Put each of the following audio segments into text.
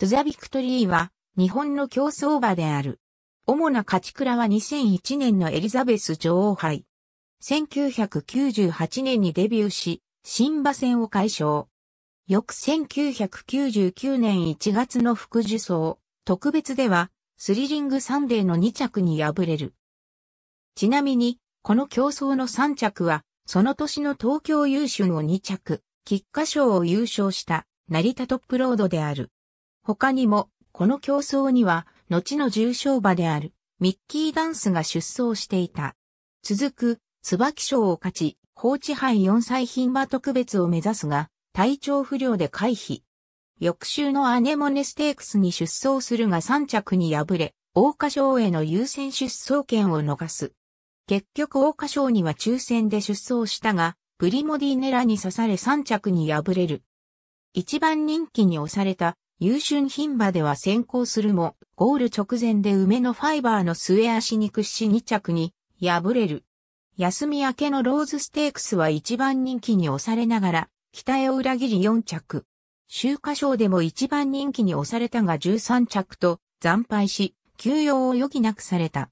トゥザビクトリーは日本の競走馬である。主な勝ち倉は2001年のエリザベス女王杯。1998年にデビューし、新馬戦を解消。翌1999年1月の副受賞、特別ではスリリングサンデーの2着に敗れる。ちなみに、この競争の3着は、その年の東京優秀を2着、菊花賞を優勝した、成田トップロードである。他にも、この競争には、後の重賞馬である、ミッキーダンスが出走していた。続く、椿賞を勝ち、放置杯4歳品馬特別を目指すが、体調不良で回避。翌週のアネモネステークスに出走するが3着に敗れ、大花賞への優先出走権を逃す。結局大花賞には抽選で出走したが、プリモディネラに刺され3着に敗れる。一番人気に押された優春品馬では先行するも、ゴール直前で梅のファイバーの末足に屈し2着に敗れる。休み明けのローズステークスは一番人気に押されながら、北へ裏切り4着。秋華賞でも一番人気に押されたが13着と惨敗し、休養を余儀なくされた。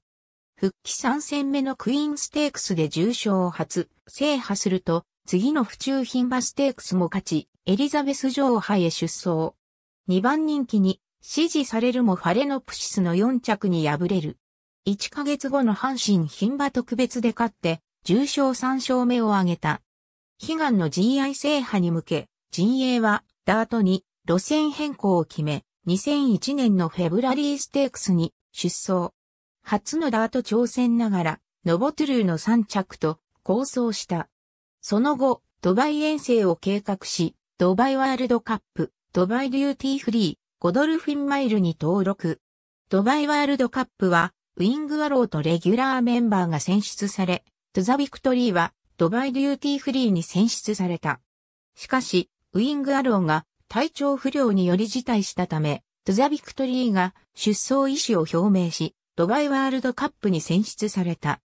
復帰3戦目のクイーンステークスで重賞を初制覇すると、次の府中品馬ステークスも勝ち、エリザベス女王杯へ出走。2番人気に支持されるもファレノプシスの4着に敗れる。1ヶ月後の阪神牝馬特別で勝って、重賞3勝目を挙げた。悲願の GI 制覇に向け、陣営はダートに路線変更を決め、2001年のフェブラリーステークスに出走。初のダート挑戦ながら、ノボトゥルーの3着と構想した。その後、ドバイ遠征を計画し、ドバイワールドカップ、ドバイデューティーフリー、ゴドルフィンマイルに登録。ドバイワールドカップは、ウィングアローとレギュラーメンバーが選出され、トゥザビクトリーは、ドバイデューティーフリーに選出された。しかし、ウィングアローが体調不良により辞退したため、トゥザビクトリーが出走意思を表明し、ドバイワールドカップに選出された。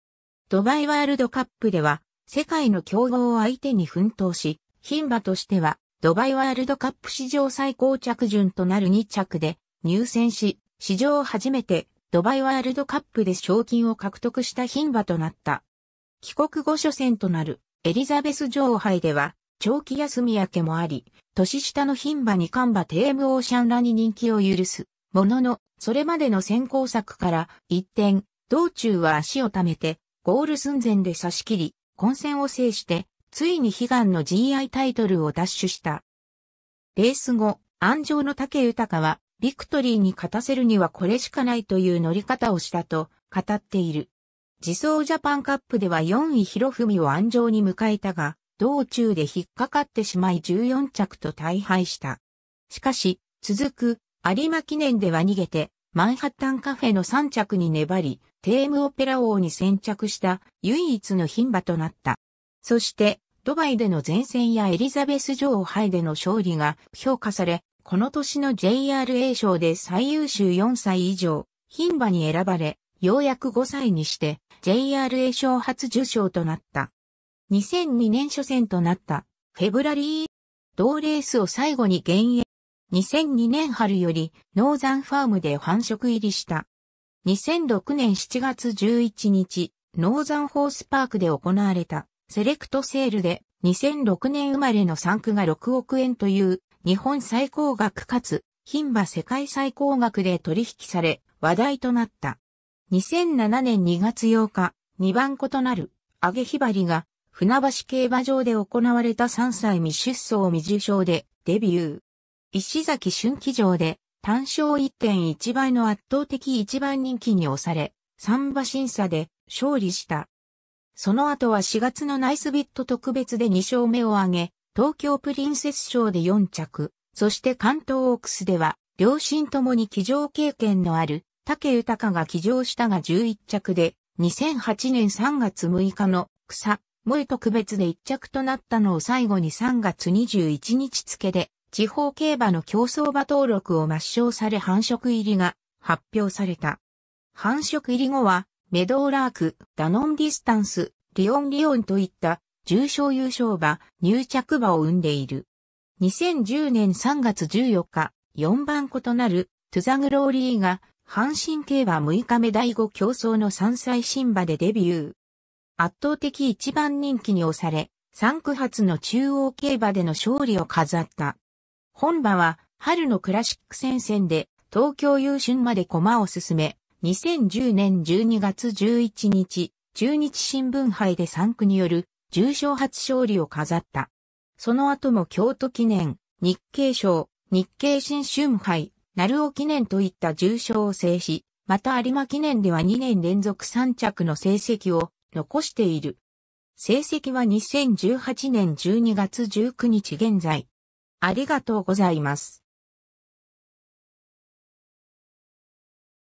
ドバイワールドカップでは、世界の強豪を相手に奮闘し、牝馬としてはドバイワールドカップ史上最高着順となる2着で入選し、史上初めてドバイワールドカップで賞金を獲得した牝馬となった。帰国後初戦となるエリザベス女王杯では、長期休み明けもあり、年下の牝馬にカンバテームオーシャンらに人気を許す。ものの、それまでの先行策から一転、道中は足を溜めて、ゴール寸前で差し切り、混戦を制して、ついに悲願の GI タイトルを奪取した。レース後、安城の竹豊は、ビクトリーに勝たせるにはこれしかないという乗り方をしたと語っている。自走ジャパンカップでは4位博文を安城に迎えたが、道中で引っかかってしまい14着と大敗した。しかし、続く有馬記念では逃げて、マンハッタンカフェの3着に粘り、テームオペラ王に先着した唯一の牝馬となった。そして、ドバイでの前線やエリザベス女王杯での勝利が評価され、この年の JRA 賞で最優秀4歳以上、牝馬に選ばれ、ようやく5歳にして JRA 賞初受賞となった。2002年初戦となったフェブラリー。同レースを最後に現役。2002年春よりノーザンファームで繁殖入りした。2006年7月11日、ノーザンホースパークで行われたセレクトセールで2006年生まれの産区が6億円という日本最高額かつ品馬世界最高額で取引され話題となった。2007年2月8日、2番子となる揚げひばりが船橋競馬場で行われた3歳未出走未受賞でデビュー。石崎春季場で単勝1.1倍の圧倒的一番人気に押され、3馬審査で勝利した。その後は4月のナイスビット特別で2勝目を挙げ、東京プリンセス賞で4着、そして関東オークスでは、両親ともに騎乗経験のある、竹豊が騎乗したが11着で、2008年3月6日の草、萌特別で1着となったのを最後に3月21日付で、地方競馬の競争馬登録を抹消され繁殖入りが発表された。繁殖入り後は、メドーラーク、ダノンディスタンス、リオンリオンといった重賞優勝馬、入着馬を生んでいる。2010年3月14日、4番異なるトゥザグローリーが、阪神競馬6日目第5競争の3歳新馬でデビュー。圧倒的一番人気に押され、3区発の中央競馬での勝利を飾った。本馬は、春のクラシック戦線で、東京優春まで駒を進め、2010年12月11日、中日新聞杯で3区による重賞初勝利を飾った。その後も京都記念、日経賞、日経新春杯、鳴尾記念といった重賞を制し、また有馬記念では2年連続3着の成績を残している。成績は2018年12月19日現在。ありがとうございます。